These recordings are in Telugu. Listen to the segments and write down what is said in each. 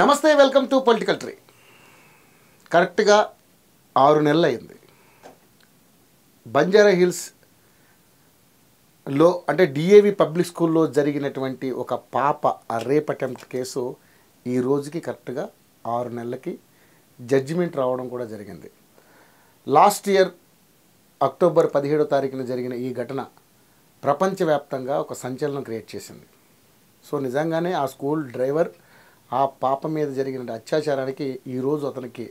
నమస్తే వెల్కమ్ టు పొలిటికల్ ట్రీ కరెక్ట్గా ఆరు నెలలు అయింది బంజారా హిల్స్లో అంటే డిఏవి పబ్లిక్ స్కూల్లో జరిగినటువంటి ఒక పాప ఆ రేప్ అటెంప్ట్ కేసు ఈ రోజుకి కరెక్ట్గా ఆరు నెలలకి జడ్జిమెంట్ రావడం కూడా జరిగింది లాస్ట్ ఇయర్ అక్టోబర్ పదిహేడో తారీఖున జరిగిన ఈ ఘటన ప్రపంచవ్యాప్తంగా ఒక సంచలనం క్రియేట్ చేసింది సో నిజంగానే ఆ స్కూల్ డ్రైవర్ ఆ పాప మీద జరిగిన అత్యాచారానికి ఈరోజు అతనికి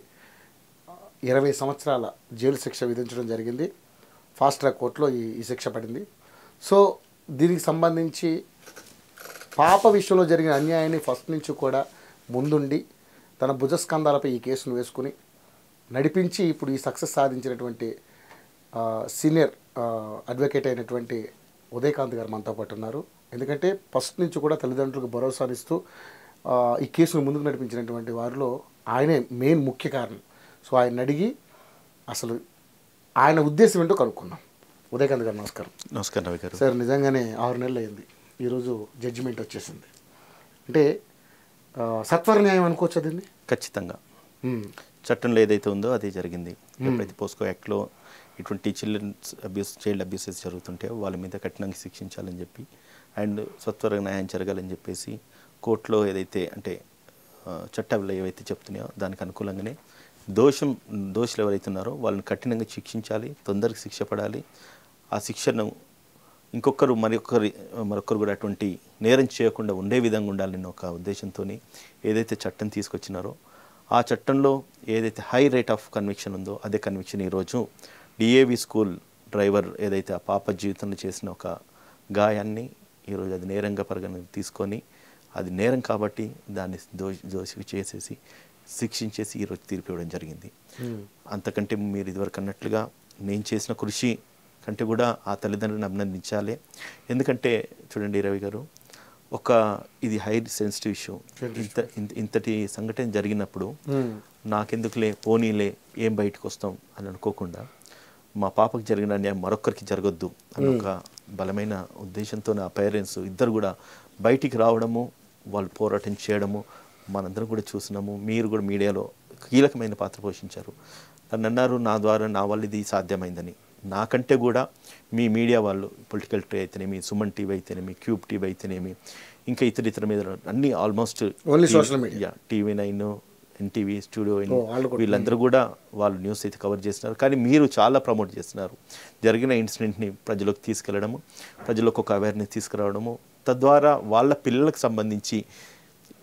ఇరవై సంవత్సరాల జైలు శిక్ష విధించడం జరిగింది ఫాస్ట్ ట్రాక్ కోర్టులో ఈ ఈ శిక్ష పడింది సో దీనికి సంబంధించి పాప విషయంలో జరిగిన అన్యాయాన్ని ఫస్ట్ నుంచి కూడా ముందుండి తన భుజస్కంధాలపై ఈ కేసును వేసుకుని నడిపించి ఇప్పుడు ఈ సక్సెస్ సాధించినటువంటి సీనియర్ అడ్వకేట్ అయినటువంటి ఉదయకాంత్ గారు మనతో పాటు ఉన్నారు ఎందుకంటే ఫస్ట్ నుంచి కూడా తల్లిదండ్రులకు భరోసానిస్తూ ఈ కేసును ముందుకు నడిపించినటువంటి వారిలో ఆయనే మెయిన్ ముఖ్య కారణం సో ఆయన అడిగి అసలు ఆయన ఉద్దేశం ఏంటో కనుక్కున్నాం ఉదయకాంత్ గారు నమస్కారం నమస్కారం రవి గారు సార్ నిజంగానే ఆరు నెలలు అయింది ఈరోజు జడ్జిమెంట్ వచ్చేసింది అంటే సత్వర న్యాయం అనుకోవచ్చు అదండి ఖచ్చితంగా చట్టంలో ఏదైతే ఉందో అది జరిగింది ఎప్పుడైతే పోస్కో యాక్ట్లో ఇటువంటి చిల్డ్రన్స్ అబ్యూస్ చైల్డ్ అబ్యూసెస్ జరుగుతుంటే వాళ్ళ మీద కఠినంగా శిక్షించాలని చెప్పి అండ్ సత్వర న్యాయం జరగాలని చెప్పేసి కోర్టులో ఏదైతే అంటే చట్టాలు ఏవైతే చెప్తున్నాయో దానికి అనుకూలంగానే దోషం దోషులు ఎవరైతే ఉన్నారో వాళ్ళని కఠినంగా శిక్షించాలి తొందరగా శిక్ష పడాలి ఆ శిక్షను ఇంకొకరు మరొకరి మరొకరు కూడా అటువంటి నేరం చేయకుండా ఉండే విధంగా ఉండాలని ఒక ఉద్దేశంతో ఏదైతే చట్టం తీసుకొచ్చినారో ఆ చట్టంలో ఏదైతే హై రేట్ ఆఫ్ కన్విక్షన్ ఉందో అదే కన్విక్షన్ ఈరోజు డిఏవి స్కూల్ డ్రైవర్ ఏదైతే ఆ పాప జీవితంలో చేసిన ఒక గాయాన్ని ఈరోజు అది నేరంగా పరిగణ తీసుకొని అది నేరం కాబట్టి దాన్ని దోషి చేసేసి శిక్షించేసి ఈరోజు తీర్పు ఇవ్వడం జరిగింది అంతకంటే మీరు ఇదివరకు అన్నట్లుగా నేను చేసిన కృషి కంటే కూడా ఆ తల్లిదండ్రులను అభినందించాలి ఎందుకంటే చూడండి రవి గారు ఒక ఇది హై సెన్సిటివ్ ఇష్యూ ఇంత ఇంతటి సంఘటన జరిగినప్పుడు నాకెందుకులే పోనీలే ఏం బయటకు వస్తాం అని అనుకోకుండా మా పాపకు జరిగిన అన్యాయం మరొకరికి జరగొద్దు అని ఒక బలమైన ఉద్దేశంతో నా పేరెంట్స్ ఇద్దరు కూడా బయటికి రావడము వాళ్ళు పోరాటం చేయడము మనందరం కూడా చూసినాము మీరు కూడా మీడియాలో కీలకమైన పాత్ర పోషించారు నన్ను అన్నారు నా ద్వారా నా వల్ల ఇది సాధ్యమైందని నాకంటే కూడా మీ మీడియా వాళ్ళు పొలిటికల్ ట్రీ అయితేనేమి సుమన్ టీవీ అయితేనేమి క్యూబ్ టీవీ అయితేనేమి ఇంకా ఇతర ఇతర మీద అన్ని almost only social media TV nine NTV studio వీళ్ళందరూ కూడా వాళ్ళు న్యూస్ అయితే కవర్ చేస్తున్నారు కానీ మీరు చాలా ప్రమోట్ చేస్తున్నారు జరిగిన ఇన్సిడెంట్ని ప్రజలకు తీసుకెళ్లడము ప్రజలకు ఒక అవేర్నెస్ తీసుకురావడము తద్వారా వాళ్ళ పిల్లలకు సంబంధించి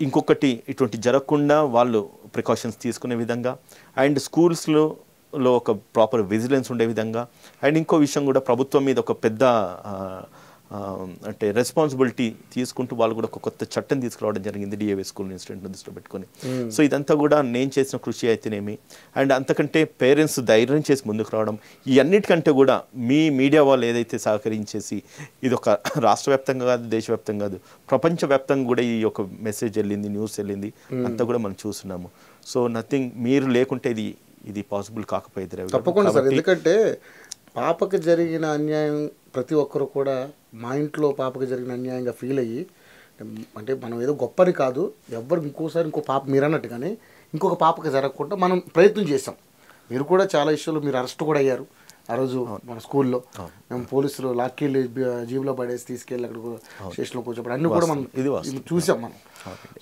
ఇంకొకటి ఇటువంటి జరగకుండా వాళ్ళు ప్రికాషన్స్ తీసుకునే విధంగా అండ్ స్కూల్స్లో లో ఒక ప్రాపర్ విజిలెన్స్ ఉండే విధంగా అండ్ ఇంకో విషయం కూడా ప్రభుత్వం మీద ఒక పెద్ద అంటే రెస్పాన్సిబిలిటీ తీసుకుంటూ వాళ్ళు కూడా ఒక కొత్త చట్టం తీసుకురావడం జరిగింది డిఏవే స్కూల్ ఇన్సిడెంట్ దృష్టిలో పెట్టుకొని సో hmm. ఇదంతా కూడా నేను చేసిన కృషి అయితేనేమి అండ్ అంతకంటే పేరెంట్స్ ధైర్యం చేసి ముందుకు రావడం ఇవన్నిటికంటే కూడా మీ మీడియా వాళ్ళు ఏదైతే సహకరించేసి ఇది ఒక రాష్ట్ర వ్యాప్తంగా కాదు దేశవ్యాప్తంగా కాదు ప్రపంచవ్యాప్తంగా కూడా ఈ యొక్క మెసేజ్ వెళ్ళింది న్యూస్ వెళ్ళింది hmm. అంతా కూడా మనం చూస్తున్నాము సో నథింగ్ మీరు లేకుంటే ఇది ఇది పాసిబుల్ కాకపోయింది తప్పకుండా సార్ ఎందుకంటే పాపకి జరిగిన అన్యాయం ప్రతి ఒక్కరు కూడా మా ఇంట్లో పాపకి జరిగిన అన్యాయంగా ఫీల్ అయ్యి అంటే మనం ఏదో గొప్పని కాదు ఎవ్వరు ఇంకోసారి ఇంకో పాప మీరు అన్నట్టు కానీ ఇంకొక పాపకి జరగకుండా మనం ప్రయత్నం చేసాం మీరు కూడా చాలా ఇష్యూలు మీరు అరెస్ట్ కూడా అయ్యారు ఆ రోజు మన స్కూల్లో మేము పోలీసులు లాక్కెళ్ళి జీబులో పడేసి తీసుకెళ్ళి అక్కడ స్టేషన్లో కూర్చోబడి అన్ని కూడా మనం ఇది చూసాం మనం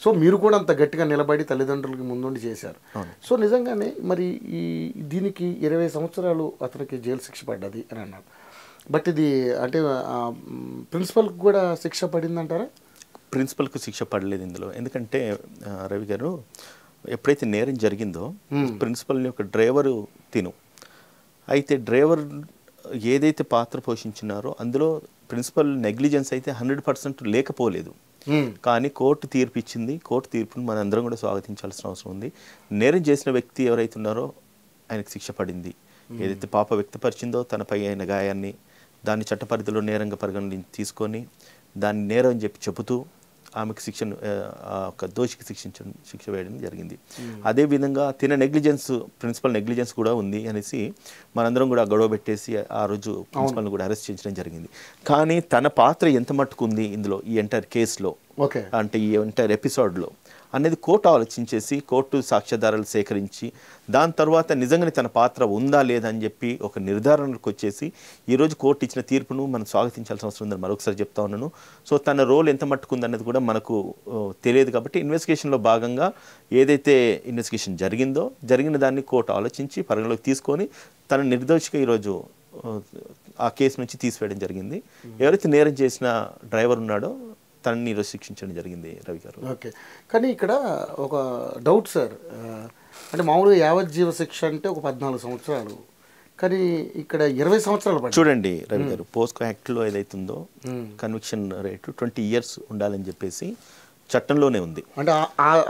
సో మీరు కూడా అంత గట్టిగా నిలబడి తల్లిదండ్రులకి ముందుండి చేశారు సో నిజంగానే మరి ఈ దీనికి ఇరవై సంవత్సరాలు అతనికి జైలు శిక్ష పడ్డది అని అన్నారు బట్ ఇది అంటే ప్రిన్సిపల్ కూడా శిక్ష పడిందంటారా ప్రిన్సిపల్కు శిక్ష పడలేదు ఇందులో ఎందుకంటే రవి గారు ఎప్పుడైతే నేరం జరిగిందో ప్రిన్సిపల్ యొక్క డ్రైవరు తిను అయితే డ్రైవర్ ఏదైతే పాత్ర పోషించినారో అందులో ప్రిన్సిపల్ నెగ్లిజెన్స్ అయితే హండ్రెడ్ పర్సెంట్ లేకపోలేదు కానీ కోర్టు తీర్పు ఇచ్చింది కోర్టు తీర్పును మనం అందరం కూడా స్వాగతించాల్సిన అవసరం ఉంది నేరం చేసిన వ్యక్తి ఎవరైతే ఉన్నారో ఆయనకు శిక్ష పడింది ఏదైతే పాప వ్యక్తపరిచిందో తనపై అయిన గాయాన్ని దాన్ని చట్టపరిధిలో నేరంగా పరిగణ తీసుకొని దాన్ని నేరం అని చెప్పి చెబుతూ ఆమెకు శిక్షను ఒక దోషికి శిక్షించడం శిక్ష వేయడం జరిగింది hmm. అదేవిధంగా తిన నెగ్లిజెన్స్ ప్రిన్సిపల్ నెగ్లిజెన్స్ కూడా ఉంది అనేసి మనందరం కూడా గొడవ పెట్టేసి ఆ రోజు ప్రిన్సిపల్ని కూడా అరెస్ట్ చేయించడం జరిగింది కానీ తన పాత్ర ఎంత మట్టుకుంది ఇందులో ఈ ఎంటైర్ కేసులో అంటే ఈ ఎంటైర్ ఎపిసోడ్లో అనేది కోర్టు ఆలోచించేసి కోర్టు సాక్ష్యాధారాలు సేకరించి దాని తర్వాత నిజంగానే తన పాత్ర ఉందా లేదా అని చెప్పి ఒక నిర్ధారణకు వచ్చేసి ఈరోజు కోర్టు ఇచ్చిన తీర్పును మనం స్వాగతించాల్సిన అవసరం ఉందని మరొకసారి చెప్తా ఉన్నాను సో తన రోల్ ఎంత మట్టుకుందనేది కూడా మనకు తెలియదు కాబట్టి ఇన్వెస్టిగేషన్లో భాగంగా ఏదైతే ఇన్వెస్టిగేషన్ జరిగిందో జరిగిన దాన్ని కోర్టు ఆలోచించి పరిగణలోకి తీసుకొని తన నిర్దోషిగా ఈరోజు ఆ కేసు నుంచి తీసివేయడం జరిగింది ఎవరైతే నేరం చేసిన డ్రైవర్ ఉన్నాడో తనని ఈరోజు శిక్షించడం జరిగింది రవి గారు ఓకే కానీ ఇక్కడ ఒక డౌట్ సార్ అంటే మామూలుగా యావజ్జీవ శిక్ష అంటే ఒక పద్నాలుగు సంవత్సరాలు కానీ ఇక్కడ ఇరవై సంవత్సరాలు చూడండి రవి గారు పోస్కో యాక్ట్లో ఏదైతుందో కన్విక్షన్ రేటు ట్వంటీ ఇయర్స్ ఉండాలని చెప్పేసి చట్టంలోనే ఉంది అంటే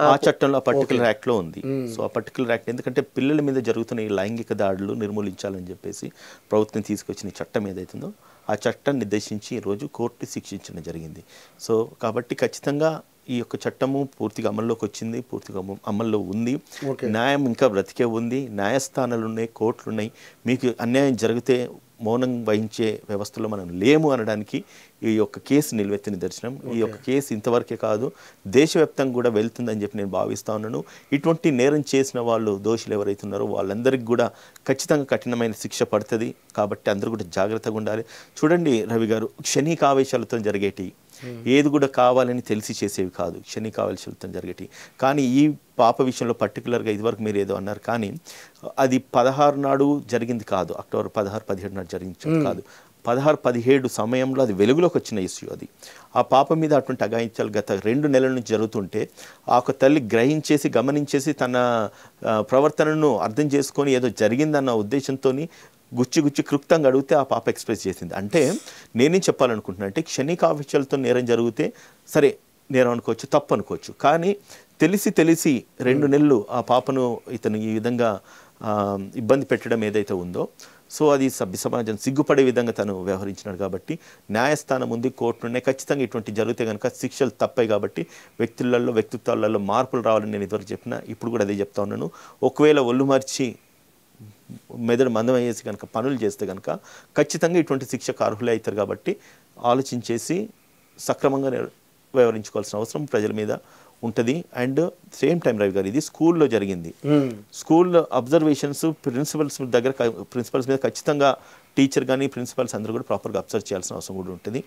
ఆ చట్టంలో ఆ పర్టికులర్ యాక్ట్లో ఉంది సో ఆ పర్టికులర్ యాక్ట్ ఎందుకంటే పిల్లల మీద జరుగుతున్న ఈ లైంగిక దాడులు నిర్మూలించాలని చెప్పేసి ప్రభుత్వం తీసుకొచ్చిన చట్టం ఏదైతుందో ఆ చట్టం నిర్దేశించి ఈరోజు కోర్టు శిక్షించడం జరిగింది సో కాబట్టి ఖచ్చితంగా ఈ యొక్క చట్టము పూర్తిగా అమల్లోకి వచ్చింది పూర్తిగా అమల్లో ఉంది న్యాయం ఇంకా బ్రతికే ఉంది న్యాయస్థానాలు ఉన్నాయి కోర్టులు ఉన్నాయి మీకు అన్యాయం జరిగితే మౌనం వహించే వ్యవస్థలో మనం లేము అనడానికి ఈ యొక్క కేసు నిలువెత్తి నిదర్శనం ఈ యొక్క కేసు ఇంతవరకే కాదు దేశవ్యాప్తంగా కూడా వెళ్తుందని చెప్పి నేను భావిస్తా ఉన్నాను ఇటువంటి నేరం చేసిన వాళ్ళు దోషులు ఎవరైతే ఉన్నారో వాళ్ళందరికీ కూడా ఖచ్చితంగా కఠినమైన శిక్ష పడుతుంది కాబట్టి అందరూ కూడా జాగ్రత్తగా ఉండాలి చూడండి రవి గారు ఆవేశాలతో జరిగేటి ఏది కూడా కావాలని తెలిసి చేసేవి కాదు క్షణిక ఆలోచనలతో జరిగేవి కానీ ఈ పాప విషయంలో పర్టికులర్గా ఇదివరకు మీరు ఏదో అన్నారు కానీ అది పదహారు నాడు జరిగింది కాదు అక్టోబర్ పదహారు పదిహేడు నాడు జరిగింది కాదు పదహారు పదిహేడు సమయంలో అది వెలుగులోకి వచ్చిన ఇష్యూ అది ఆ పాప మీద అటువంటి అగాయించాలు గత రెండు నెలల నుంచి జరుగుతుంటే ఆ ఒక తల్లి గ్రహించేసి గమనించేసి తన ప్రవర్తనను అర్థం చేసుకొని ఏదో జరిగిందన్న ఉద్దేశంతో గుచ్చి గుచ్చి క్లుప్తంగా అడిగితే ఆ పాప ఎక్స్ప్రెస్ చేసింది అంటే నేనేం చెప్పాలనుకుంటున్నా అంటే క్షణికావిచలతో నేరం జరిగితే సరే నేరం అనుకోవచ్చు తప్పు అనుకోవచ్చు కానీ తెలిసి తెలిసి రెండు నెలలు ఆ పాపను ఇతను ఈ విధంగా ఇబ్బంది పెట్టడం ఏదైతే ఉందో సో అది సభ్య సమాజం సిగ్గుపడే విధంగా తను వ్యవహరించినాడు కాబట్టి న్యాయస్థానం ఉంది కోర్టులోనే ఖచ్చితంగా ఇటువంటి జరిగితే కనుక శిక్షలు తప్పాయి కాబట్టి వ్యక్తులలో వ్యక్తిత్వాలలో మార్పులు రావాలని నేను ఇదివరకు చెప్పిన ఇప్పుడు కూడా అదే చెప్తా ఉన్నాను ఒకవేళ ఒళ్ళు మార్చి మెదడు మందమయ్యేసి కనుక పనులు చేస్తే కనుక ఖచ్చితంగా ఇటువంటి శిక్షకు అర్హులే అవుతారు కాబట్టి ఆలోచించేసి సక్రమంగా వ్యవహరించుకోవాల్సిన అవసరం ప్రజల మీద ఉంటుంది అండ్ సేమ్ టైం రవి గారు ఇది స్కూల్లో జరిగింది స్కూల్లో అబ్జర్వేషన్స్ ప్రిన్సిపల్స్ దగ్గర ప్రిన్సిపల్స్ మీద ఖచ్చితంగా టీచర్ కానీ ప్రిన్సిపల్స్ అందరూ కూడా ప్రాపర్గా అబ్జర్వ్ చేయాల్సిన అవసరం కూడా ఉంటుంది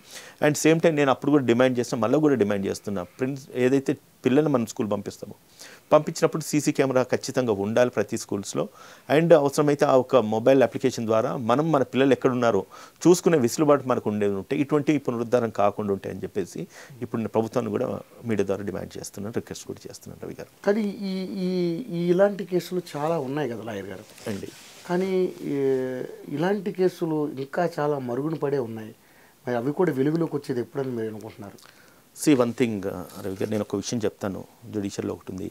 అండ్ సేమ్ టైం నేను అప్పుడు కూడా డిమాండ్ చేసిన మళ్ళీ కూడా డిమాండ్ చేస్తున్నా ప్రిన్స్ ఏదైతే పిల్లల్ని మనం స్కూల్ పంపిస్తాము పంపించినప్పుడు సీసీ కెమెరా ఖచ్చితంగా ఉండాలి ప్రతి స్కూల్స్లో అండ్ అవసరమైతే ఆ ఒక మొబైల్ అప్లికేషన్ ద్వారా మనం మన పిల్లలు ఎక్కడున్నారో చూసుకునే విసులుబాటు మనకు ఉండేది ఉంటే ఇటువంటి పునరుద్ధారం కాకుండా ఉంటాయి అని చెప్పేసి ఇప్పుడు ప్రభుత్వాన్ని కూడా మీడియా ద్వారా డిమాండ్ చేస్తున్నాను రిక్వెస్ట్ కూడా చేస్తున్నాను రవి గారు కానీ ఈ ఇలాంటి కేసులు చాలా ఉన్నాయి కదా లాయర్ గారు అండి కానీ ఇలాంటి కేసులు ఇంకా చాలా మరుగున పడే ఉన్నాయి మరి అవి కూడా వెలుగులోకి వచ్చేది ఎప్పుడని మీరు అనుకుంటున్నారు సి వన్ థింగ్ రవి గారు నేను ఒక విషయం చెప్తాను జ్యుడిషియల్లో ఒకటి ఉంది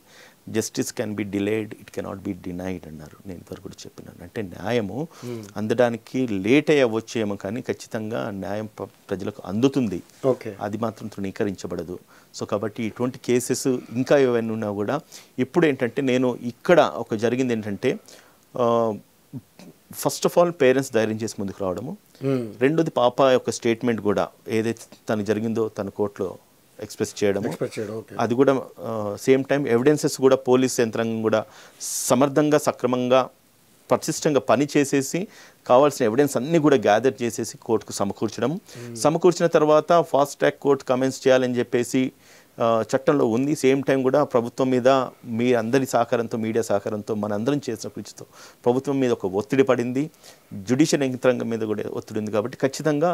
justice can be delayed it cannot be denied అన్నారు నేను ఇంతవరకు కూడా చెప్పినాను అంటే న్యాయము hmm. అందడానికి లేట్ అయ్యవచ్చేమో కానీ ఖచ్చితంగా న్యాయం ప్రజలకు అందుతుంది ఓకే అది మాత్రం తృణీకరించబడదు సో కాబట్టి ఇటువంటి కేసెస్ ఇంకా ఏవైనా ఉన్నా కూడా ఇప్పుడు ఏంటంటే నేను ఇక్కడ ఒక జరిగింది ఏంటంటే ఫస్ట్ ఆఫ్ ఆల్ పేరెంట్స్ ధైర్యం చేసి ముందుకు రావడము hmm. రెండోది పాప యొక్క స్టేట్మెంట్ కూడా ఏదైతే తను జరిగిందో తన కోర్టులో ఎక్స్ప్రెస్ చేయడం అది కూడా సేమ్ టైం ఎవిడెన్సెస్ కూడా పోలీస్ యంత్రాంగం కూడా సమర్థంగా సక్రమంగా పర్సిస్టంగా పని చేసేసి కావాల్సిన ఎవిడెన్స్ అన్నీ కూడా గ్యాదర్ చేసేసి కోర్టుకు సమకూర్చడం hmm. సమకూర్చిన తర్వాత ఫాస్ట్ ట్రాక్ కోర్టు కమెంట్స్ చేయాలని చెప్పేసి చట్టంలో ఉంది సేమ్ టైం కూడా ప్రభుత్వం మీద మీ అందరి సహకారంతో మీడియా సహకారంతో మనందరం చేసిన కృషితో ప్రభుత్వం మీద ఒక ఒత్తిడి పడింది జ్యుడిషియల్ యంత్రాంగం మీద కూడా ఒత్తిడి ఉంది కాబట్టి ఖచ్చితంగా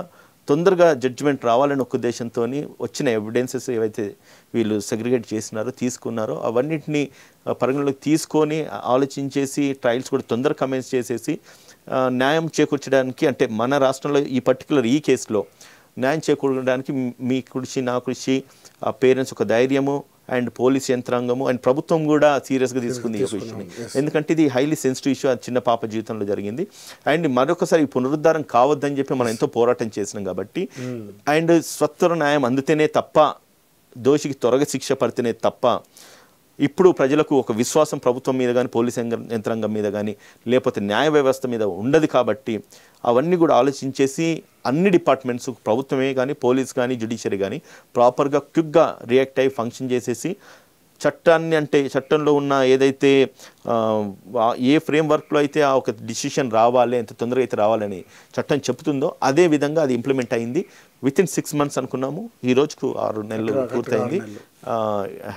తొందరగా జడ్జిమెంట్ రావాలని ఒక ఉద్దేశంతో వచ్చిన ఎవిడెన్సెస్ ఏవైతే వీళ్ళు సెగ్రిగేట్ చేసినారో తీసుకున్నారో అవన్నింటినీ పరిగణలోకి తీసుకొని ఆలోచించేసి ట్రయల్స్ కూడా తొందరగా కమెంట్స్ చేసేసి న్యాయం చేకూర్చడానికి అంటే మన రాష్ట్రంలో ఈ పర్టికులర్ ఈ కేసులో న్యాయం చేకూర్చడానికి మీ కృషి నా కృషి ఆ పేరెంట్స్ ఒక ధైర్యము అండ్ పోలీస్ యంత్రాంగము అండ్ ప్రభుత్వం కూడా సీరియస్గా తీసుకుంది ఈ ఎందుకంటే ఇది హైలీ సెన్సిటివ్ ఇష్యూ అది చిన్న పాప జీవితంలో జరిగింది అండ్ మరొకసారి పునరుద్ధారం కావద్దని చెప్పి మనం ఎంతో పోరాటం చేసినాం కాబట్టి hmm. అండ్ స్వత్వర న్యాయం అందితేనే తప్ప దోషికి త్వరగా శిక్ష పడితేనే తప్ప ఇప్పుడు ప్రజలకు ఒక విశ్వాసం ప్రభుత్వం మీద కానీ పోలీస్ యంత్రాంగం మీద కానీ లేకపోతే న్యాయ వ్యవస్థ మీద ఉండదు కాబట్టి అవన్నీ కూడా ఆలోచించేసి అన్ని డిపార్ట్మెంట్స్ ప్రభుత్వమే కానీ పోలీస్ కానీ జ్యుడిషియరీ కానీ ప్రాపర్గా క్విక్గా రియాక్ట్ అయ్యి ఫంక్షన్ చేసేసి చట్టాన్ని అంటే చట్టంలో ఉన్న ఏదైతే ఏ ఫ్రేమ్ వర్క్లో అయితే ఆ ఒక డిసిషన్ రావాలి ఎంత తొందరగా అయితే రావాలని చట్టం చెబుతుందో అదే విధంగా అది ఇంప్లిమెంట్ అయింది విత్ ఇన్ సిక్స్ మంత్స్ అనుకున్నాము ఈ రోజుకు ఆరు నెలలు పూర్తయింది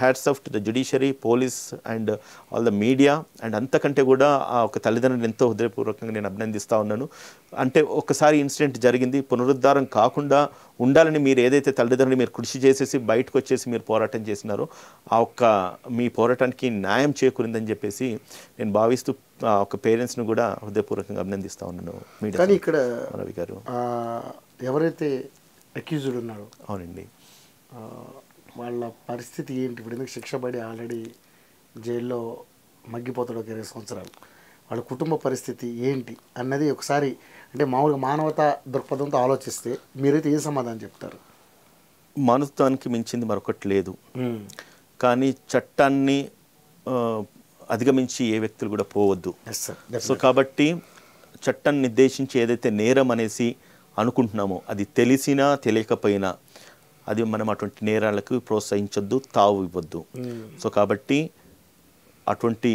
hats off the judiciary police and all the media and అంతకంటే కూడా ఆ ఒక తల్లిదండ్రులు ఎంతో హృదయపూర్వకంగా నేను అభినందిస్తూ ఉన్నాను అంటే ఒకసారి ఇన్సిడెంట్ జరిగింది పునరుద్ధారం కాకుండా ఉండాలని మీరు ఏదైతే తల్లిదండ్రులు మీరు కృషి చేసేసి బయటకు వచ్చేసి మీరు పోరాటం చేసినారో ఆ ఒక్క మీ పోరాటానికి న్యాయం చేకూరిందని చెప్పేసి నేను భావిస్తూ ఆ ఒక పేరెంట్స్ను కూడా హృదయపూర్వకంగా అభినందిస్తూ ఉన్నాను మీడియా రవి గారు ఎవరైతే అక్యూజ్డ్ ఉన్నారు అవునండి వాళ్ళ పరిస్థితి ఏంటి ఇప్పుడు ఎందుకు శిక్ష పడి ఆల్రెడీ జైల్లో మగ్గిపోతాడు ఒక ఇరవై సంవత్సరాలు వాళ్ళ కుటుంబ పరిస్థితి ఏంటి అన్నది ఒకసారి అంటే మామూలుగా మానవత దృక్పథంతో ఆలోచిస్తే మీరైతే ఏ సమాధానం చెప్తారు మానవత్వానికి మించింది మరొకటి లేదు కానీ చట్టాన్ని అధిగమించి ఏ వ్యక్తులు కూడా పోవద్దు సో కాబట్టి చట్టాన్ని నిర్దేశించి ఏదైతే నేరం అనేసి అనుకుంటున్నామో అది తెలిసినా తెలియకపోయినా అది మనం అటువంటి నేరాలకు ప్రోత్సహించొద్దు తావు ఇవ్వద్దు సో కాబట్టి అటువంటి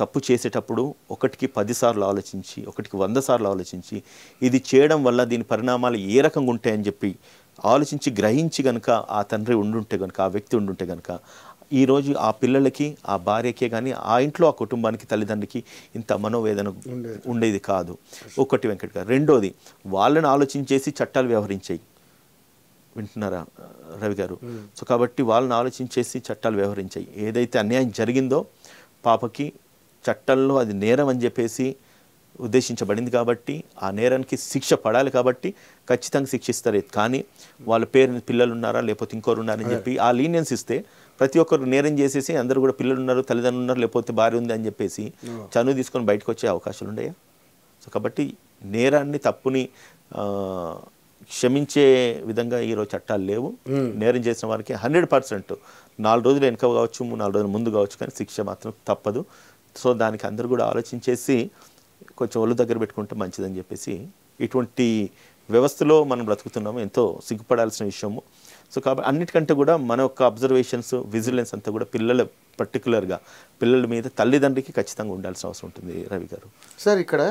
తప్పు చేసేటప్పుడు ఒకటికి పదిసార్లు ఆలోచించి ఒకటికి వంద సార్లు ఆలోచించి ఇది చేయడం వల్ల దీని పరిణామాలు ఏ రకంగా ఉంటాయని చెప్పి ఆలోచించి గ్రహించి గనుక ఆ తండ్రి ఉండుంటే గనుక ఆ వ్యక్తి ఉండుంటే గనుక ఈరోజు ఆ పిల్లలకి ఆ భార్యకే కానీ ఆ ఇంట్లో ఆ కుటుంబానికి తల్లిదండ్రికి ఇంత మనోవేదన ఉండేది కాదు ఒకటి వెంకట గారు రెండోది వాళ్ళని ఆలోచించేసి చట్టాలు వ్యవహరించాయి వింటున్నారా రవి గారు సో కాబట్టి వాళ్ళని ఆలోచించేసి చట్టాలు వ్యవహరించాయి ఏదైతే అన్యాయం జరిగిందో పాపకి చట్టంలో అది నేరం అని చెప్పేసి ఉద్దేశించబడింది కాబట్టి ఆ నేరానికి శిక్ష పడాలి కాబట్టి ఖచ్చితంగా శిక్షిస్తారు కానీ వాళ్ళ పేరు పిల్లలు ఉన్నారా లేకపోతే ఇంకోరు ఉన్నారని చెప్పి ఆ లీనియన్స్ ఇస్తే ప్రతి ఒక్కరు నేరం చేసేసి అందరూ కూడా పిల్లలు ఉన్నారు తల్లిదండ్రులు ఉన్నారు లేకపోతే భార్య ఉంది అని చెప్పేసి చనువు తీసుకొని బయటకు వచ్చే అవకాశాలు ఉన్నాయా సో కాబట్టి నేరాన్ని తప్పుని క్షమించే విధంగా ఈరోజు చట్టాలు లేవు నేరం చేసిన వారికి హండ్రెడ్ పర్సెంట్ నాలుగు రోజులు వెనుక కావచ్చు నాలుగు రోజులు ముందు కావచ్చు కానీ శిక్ష మాత్రం తప్పదు సో దానికి అందరూ కూడా ఆలోచించేసి కొంచెం ఒళ్ళు దగ్గర పెట్టుకుంటే మంచిదని చెప్పేసి ఇటువంటి వ్యవస్థలో మనం బ్రతుకుతున్నాము ఎంతో సిగ్గుపడాల్సిన విషయము సో కాబట్టి అన్నిటికంటే కూడా మన యొక్క అబ్జర్వేషన్స్ విజిలెన్స్ అంతా కూడా పిల్లల పర్టికులర్గా పిల్లల మీద తల్లిదండ్రికి ఖచ్చితంగా ఉండాల్సిన అవసరం ఉంటుంది రవి గారు సార్ ఇక్కడ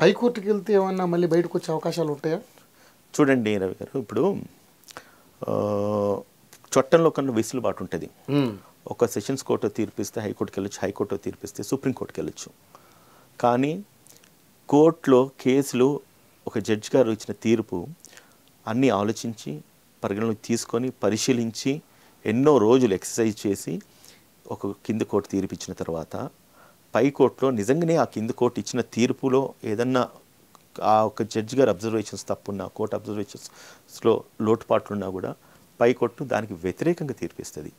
పైకోర్టుకి వెళ్తే ఏమన్నా మళ్ళీ బయటకు వచ్చే అవకాశాలు ఉంటాయా చూడండి రవి గారు ఇప్పుడు చట్టంలో కన్నా వెసులుబాటు ఉంటుంది ఒక సెషన్స్ కోర్టు తీర్పిస్తే హైకోర్టుకి వెళ్ళొచ్చు హైకోర్టు తీర్పిస్తే సుప్రీంకోర్టుకి వెళ్ళొచ్చు కానీ కోర్టులో కేసులు ఒక జడ్జి గారు ఇచ్చిన తీర్పు అన్నీ ఆలోచించి పరిగణలోకి తీసుకొని పరిశీలించి ఎన్నో రోజులు ఎక్సర్సైజ్ చేసి ఒక కింది కోర్టు తీర్పు ఇచ్చిన తర్వాత పై కోర్టులో నిజంగానే ఆ కింద కోర్టు ఇచ్చిన తీర్పులో ఏదన్నా ఆ ఒక జడ్జి గారు అబ్జర్వేషన్స్ తప్పున్నా కోర్టు అబ్జర్వేషన్స్లో లోటుపాట్లున్నా కూడా పై కోర్టు దానికి వ్యతిరేకంగా తీర్పిస్తుంది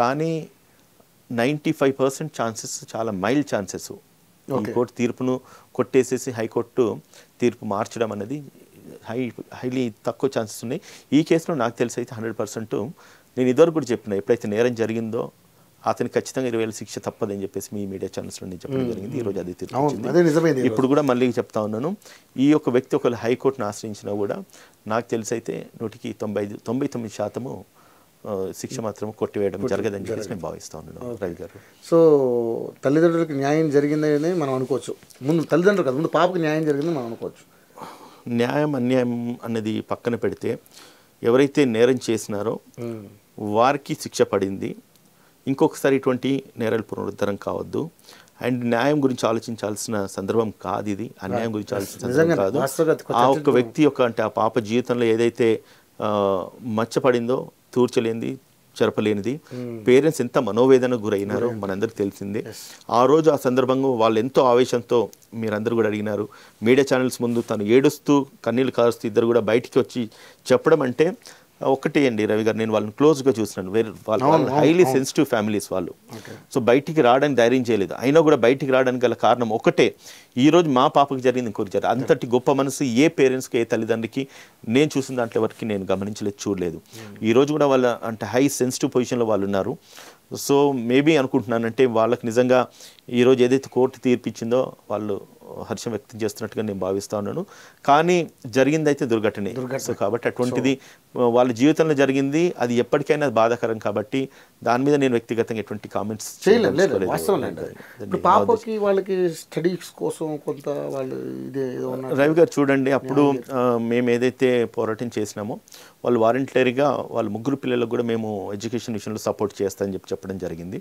కానీ నైంటీ ఫైవ్ పర్సెంట్ ఛాన్సెస్ చాలా మైల్డ్ ఛాన్సెస్ కోర్టు తీర్పును కొట్టేసేసి హైకోర్టు తీర్పు మార్చడం అనేది హై హైలీ తక్కువ ఛాన్సెస్ ఉన్నాయి ఈ కేసులో నాకు తెలిసి అయితే హండ్రెడ్ పర్సెంట్ నేను ఇదివరకు కూడా చెప్పిన ఎప్పుడైతే నేరం జరిగిందో అతనికి ఖచ్చితంగా ఇరవై వేల శిక్ష తప్పదని చెప్పేసి మీ మీడియా ఛానల్స్లో నేను చెప్పడం జరిగింది ఈరోజు అది తీర్చింది ఇప్పుడు కూడా మళ్ళీ చెప్తా ఉన్నాను ఈ యొక్క వ్యక్తి ఒకవేళ హైకోర్టును ఆశ్రయించినా కూడా నాకు తెలిసి అయితే నూటికి తొంభై తొంభై తొమ్మిది శాతము శిక్ష మాత్రం కొట్టివేయడం జరగదని చెప్పేసి నేను భావిస్తా ఉన్నాను రవి గారు సో తల్లిదండ్రులకు న్యాయం జరిగిందని మనం అనుకోవచ్చు ముందు తల్లిదండ్రులు కాదు ముందు పాపకు న్యాయం జరిగిందని మనం అనుకోవచ్చు న్యాయం అన్యాయం అనేది పక్కన పెడితే ఎవరైతే నేరం చేసినారో వారికి శిక్ష పడింది ఇంకొకసారి ఇటువంటి నేరాలు పునరుద్ధరం కావద్దు అండ్ న్యాయం గురించి ఆలోచించాల్సిన సందర్భం కాదు ఇది అన్యాయం గురించి ఆలోచించిన కాదు ఆ ఒక్క వ్యక్తి యొక్క అంటే ఆ పాప జీవితంలో ఏదైతే మచ్చపడిందో తూర్చలేంది చెరపలేనిది hmm. పేరెంట్స్ ఎంత మనోవేదనకు గురైనారో hmm. మనందరికి తెలిసిందే ఆ రోజు ఆ సందర్భంగా వాళ్ళు ఎంతో ఆవేశంతో మీరందరూ కూడా అడిగినారు మీడియా ఛానల్స్ ముందు తను ఏడుస్తూ కన్నీళ్ళు కారుస్తూ ఇద్దరు కూడా బయటికి వచ్చి చెప్పడం అంటే ఒకటే అండి రవి గారు నేను వాళ్ళని క్లోజ్గా చూసినాను వేరే వాళ్ళు హైలీ సెన్సిటివ్ ఫ్యామిలీస్ వాళ్ళు సో బయటికి రావడానికి ధైర్యం చేయలేదు అయినా కూడా బయటికి రావడానికి గల కారణం ఒకటే ఈరోజు మా పాపకి జరిగింది ఇంకొకరు జరిగింది అంతటి గొప్ప మనసు ఏ పేరెంట్స్కి ఏ తల్లిదండ్రికి నేను చూసిన దాంట్లో వరకు నేను గమనించలేదు చూడలేదు hmm. ఈరోజు కూడా వాళ్ళ అంటే హై సెన్సిటివ్ పొజిషన్లో వాళ్ళు ఉన్నారు సో మేబీ అనుకుంటున్నానంటే వాళ్ళకి నిజంగా ఈరోజు ఏదైతే కోర్టు తీర్పిచ్చిందో వాళ్ళు హర్షం వ్యక్తం చేస్తున్నట్టుగా నేను భావిస్తూ ఉన్నాను కానీ జరిగిందైతే దుర్ఘటన సో కాబట్టి అటువంటిది వాళ్ళ జీవితంలో జరిగింది అది ఎప్పటికైనా బాధాకరం కాబట్టి దాని మీద నేను వ్యక్తిగతంగా ఎటువంటి కామెంట్స్ వాళ్ళకి స్టడీస్ కోసం కొంత వాళ్ళు రవి గారు చూడండి అప్పుడు మేము ఏదైతే పోరాటం చేసినామో వాళ్ళు వాలంటీరీగా వాళ్ళ ముగ్గురు పిల్లలకు కూడా మేము ఎడ్యుకేషన్ విషయంలో సపోర్ట్ చేస్తామని చెప్పి చెప్పడం జరిగింది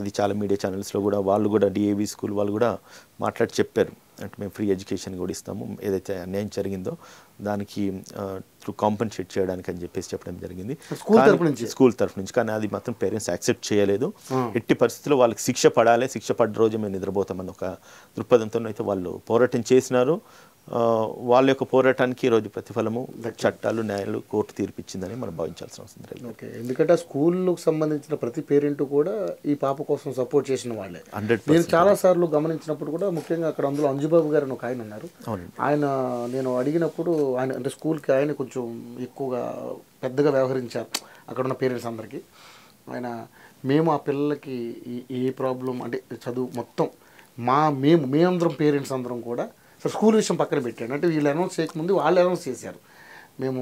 అది చాలా మీడియా ఛానల్స్లో కూడా వాళ్ళు కూడా డిఏవి స్కూల్ వాళ్ళు కూడా మాట్లాడి చెప్పారు అంటే మేము ఫ్రీ ఎడ్యుకేషన్ కూడా ఇస్తాము ఏదైతే అన్యాయం జరిగిందో దానికి త్రూ కాంపన్సేట్ చేయడానికి అని చెప్పేసి చెప్పడం జరిగింది స్కూల్ తరఫు నుంచి కానీ అది మాత్రం పేరెంట్స్ యాక్సెప్ట్ చేయలేదు ఎట్టి పరిస్థితుల్లో వాళ్ళకి శిక్ష పడాలి శిక్ష పడ్డ రోజు మేము నిద్రపోతామని ఒక దృక్పథంతో అయితే వాళ్ళు పోరాటం చేసినారు వాళ్ళ యొక్క పోరాటానికి ఈరోజు ప్రతిఫలము చట్టాలు న్యాయాలు కోర్టు తీర్పిచ్చిందని మనం భావించాల్సిన అవసరం లేదు ఓకే ఎందుకంటే స్కూళ్ళకు సంబంధించిన ప్రతి పేరెంట్ కూడా ఈ పాప కోసం సపోర్ట్ చేసిన వాళ్ళే హండ్రెడ్ నేను చాలాసార్లు గమనించినప్పుడు కూడా ముఖ్యంగా అక్కడ అందులో అంజుబాబు గారు ఒక ఆయన ఉన్నారు ఆయన నేను అడిగినప్పుడు ఆయన అంటే స్కూల్కి ఆయన కొంచెం ఎక్కువగా పెద్దగా వ్యవహరించారు అక్కడ ఉన్న పేరెంట్స్ అందరికీ ఆయన మేము ఆ పిల్లలకి ఏ ప్రాబ్లం అంటే చదువు మొత్తం మా మేము మేమందరం పేరెంట్స్ అందరం కూడా సో స్కూల్ విషయం పక్కన పెట్టాను అంటే వీళ్ళు అనౌన్స్ చేయకముందు వాళ్ళు అనౌన్స్ చేశారు మేము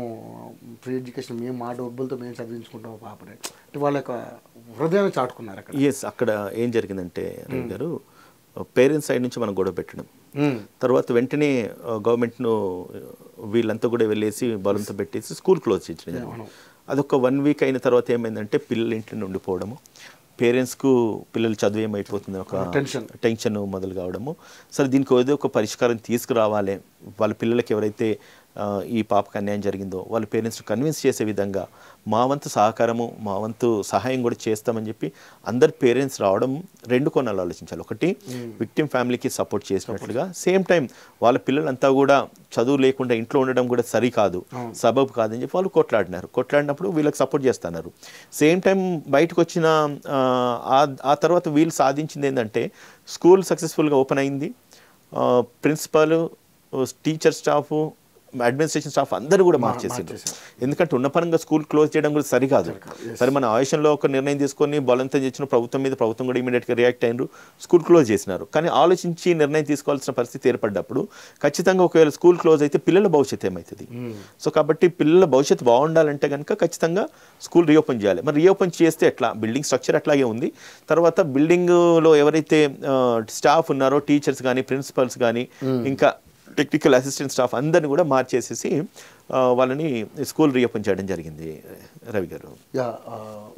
ఫ్రీ ఎడ్యుకేషన్ మేము మా డబ్బులతో మేము చదివించుకుంటాం పాపని అంటే వాళ్ళ యొక్క హృదయాన్ని చాటుకున్నారు అక్కడ ఎస్ అక్కడ ఏం జరిగిందంటే hmm. గారు పేరెంట్స్ సైడ్ నుంచి మనం గొడవ పెట్టడం hmm. తర్వాత వెంటనే గవర్నమెంట్ను వీళ్ళంతా కూడా వెళ్ళేసి బలంతో పెట్టేసి స్కూల్ క్లోజ్ చేయించడం hmm. అదొక వన్ వీక్ అయిన తర్వాత ఏమైందంటే పిల్లలు ఇంట్లో ఉండిపోవడము పేరెంట్స్కు పిల్లలు చదువు ఏమైపోతుంది ఒక టెన్షన్ టెన్షన్ మొదలు కావడము సరే దీనికి ఏదో ఒక పరిష్కారం తీసుకురావాలి వాళ్ళ పిల్లలకి ఎవరైతే ఈ పాపకు అన్యాయం జరిగిందో వాళ్ళ పేరెంట్స్ని కన్విన్స్ చేసే విధంగా మా వంతు సహకారము మా వంతు సహాయం కూడా చేస్తామని చెప్పి అందరు పేరెంట్స్ రావడం రెండు కోణాలు ఆలోచించాలి ఒకటి విక్టిమ్ ఫ్యామిలీకి సపోర్ట్ చేసినట్లుగా సేమ్ టైం వాళ్ళ పిల్లలంతా కూడా చదువు లేకుండా ఇంట్లో ఉండడం కూడా సరికాదు సబబు కాదని చెప్పి వాళ్ళు కొట్లాడినారు కొట్లాడినప్పుడు వీళ్ళకి సపోర్ట్ చేస్తున్నారు సేమ్ టైం బయటకు వచ్చిన ఆ తర్వాత వీళ్ళు సాధించింది ఏంటంటే స్కూల్ సక్సెస్ఫుల్గా ఓపెన్ అయింది principal teacher staff administration staff అందరూ కూడా మార్చేసిండ్రు ఎందుకంటే ఉన్నపరంగా స్కూల్ క్లోజ్ చేయడం కూడా సరికాదు సరే మన ఆయుషంలో ఒక నిర్ణయం తీసుకొని బలంతం చేసిన ప్రభుత్వం మీద ప్రభుత్వం కూడా ఇమీడియట్గా రియాక్ట్ అయినరు స్కూల్ క్లోజ్ చేసినారు కానీ ఆలోచించి నిర్ణయం తీసుకోవాల్సిన పరిస్థితి ఏర్పడ్డప్పుడు ఖచ్చితంగా ఒకవేళ స్కూల్ క్లోజ్ అయితే పిల్లల భవిష్యత్ ఏమవుతుంది hmm. సో కాబట్టి పిల్లల భవిష్యత్ బాగుండాలంటే కనుక ఖచ్చితంగా స్కూల్ రీఓపెన్ చేయాలి మరి రీఓపెన్ చేస్తే ఎట్లా బిల్డింగ్ స్ట్రక్చర్ అట్లాగే ఉంది తర్వాత బిల్డింగ్లో ఎవరైతే స్టాఫ్ ఉన్నారో టీచర్స్ కానీ ప్రిన్సిపల్స్ కానీ ఇంకా టెక్నికల్ అసిస్టెంట్ స్టాఫ్ అందరిని కూడా మార్చేసేసి వాళ్ళని స్కూల్ రీఓపెన్ చేయడం జరిగింది రవి గారు యా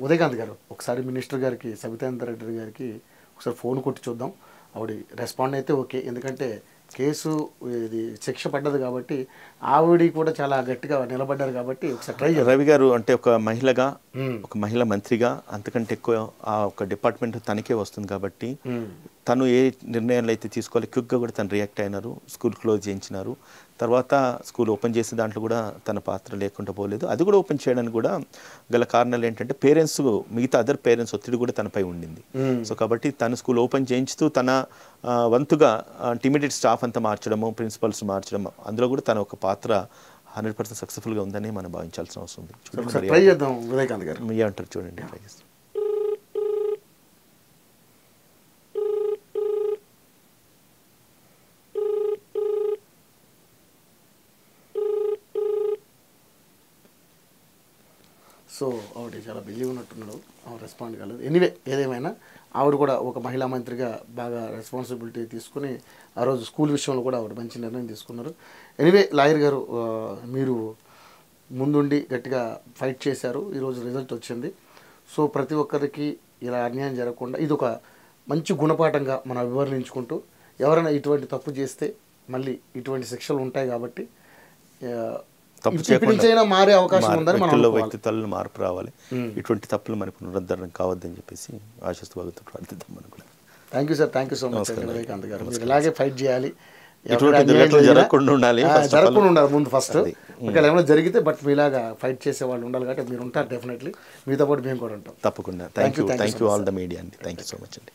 ఉదయకాంత్ గారు ఒకసారి మినిస్టర్ గారికి సవితేందర్ రెడ్డి గారికి ఒకసారి ఫోన్ కొట్టి చూద్దాం ఆవిడ రెస్పాండ్ అయితే ఓకే ఎందుకంటే కేసు ఇది శిక్ష పడ్డది కాబట్టి ఆవిడ కూడా చాలా గట్టిగా నిలబడ్డారు కాబట్టి ఒకసారి ట్రై రవి గారు అంటే ఒక మహిళగా ఒక మహిళ మంత్రిగా అంతకంటే ఎక్కువ ఆ ఒక డిపార్ట్మెంట్ తనకే వస్తుంది కాబట్టి తను ఏ నిర్ణయాలు అయితే తీసుకోవాలి క్విక్గా కూడా తను రియాక్ట్ అయినారు స్కూల్ క్లోజ్ చేయించినారు తర్వాత స్కూల్ ఓపెన్ చేసిన దాంట్లో కూడా తన పాత్ర లేకుండా పోలేదు అది కూడా ఓపెన్ చేయడానికి కూడా గల కారణాలు ఏంటంటే పేరెంట్స్ మిగతా అదర్ పేరెంట్స్ ఒత్తిడి కూడా తనపై ఉండింది సో కాబట్టి తను స్కూల్ ఓపెన్ చేయించుతూ తన వంతుగా టిమిడెడ్ స్టాఫ్ అంతా మార్చడము ప్రిన్సిపల్స్ మార్చడం అందులో కూడా తన ఒక పాత్ర హండ్రెడ్ పర్సెంట్ సక్సెస్ఫుల్గా ఉందని మనం భావించాల్సిన అవసరం ఉంది చూడండి ఏమంటారు చూడండి ట్రై చేస్తాం చాలా బిజీ ఉన్నట్టున్నాడు రెస్పాండ్ కాలేదు ఎనీవే ఏదేమైనా ఆవిడ కూడా ఒక మహిళా మంత్రిగా బాగా రెస్పాన్సిబిలిటీ తీసుకుని ఆ రోజు స్కూల్ విషయంలో కూడా ఆవిడ మంచి నిర్ణయం తీసుకున్నారు ఎనీవే లాయర్ గారు మీరు ముందుండి గట్టిగా ఫైట్ చేశారు ఈరోజు రిజల్ట్ వచ్చింది సో ప్రతి ఒక్కరికి ఇలా అన్యాయం జరగకుండా ఇది ఒక మంచి గుణపాఠంగా మనం అభివర్ణించుకుంటూ ఎవరైనా ఇటువంటి తప్పు చేస్తే మళ్ళీ ఇటువంటి శిక్షలు ఉంటాయి కాబట్టి చేయకుండా మారే అవకాశం ఉందని మనం వ్యక్తిత్వాలను మార్పు రావాలి ఇటువంటి తప్పులు మరి పునరుద్ధరణ కావద్దని చెప్పేసి ఆశిస్తూ వాళ్ళతో ప్రార్థిద్దాం మనం కూడా thank you sir thank you so much Vivekanth గారు ఇలాగే ఫైట్ చేయాలి జరగకుండా ఉండాలి జరగకుండా ఉండాలి ముందు ఫస్ట్ ఒకవేళ ఏమైనా జరిగితే బట్ మీలాగా ఫైట్ చేసే వాళ్ళు ఉండాలి కాబట్టి మీరు ఉంటారు డెఫినెట్లీ మీతో పాటు మేము కూడా ఉంటాం తప్పకుండా thank you thank you all the media అండి థ్యాంక్ యూ సో మచ్ అండి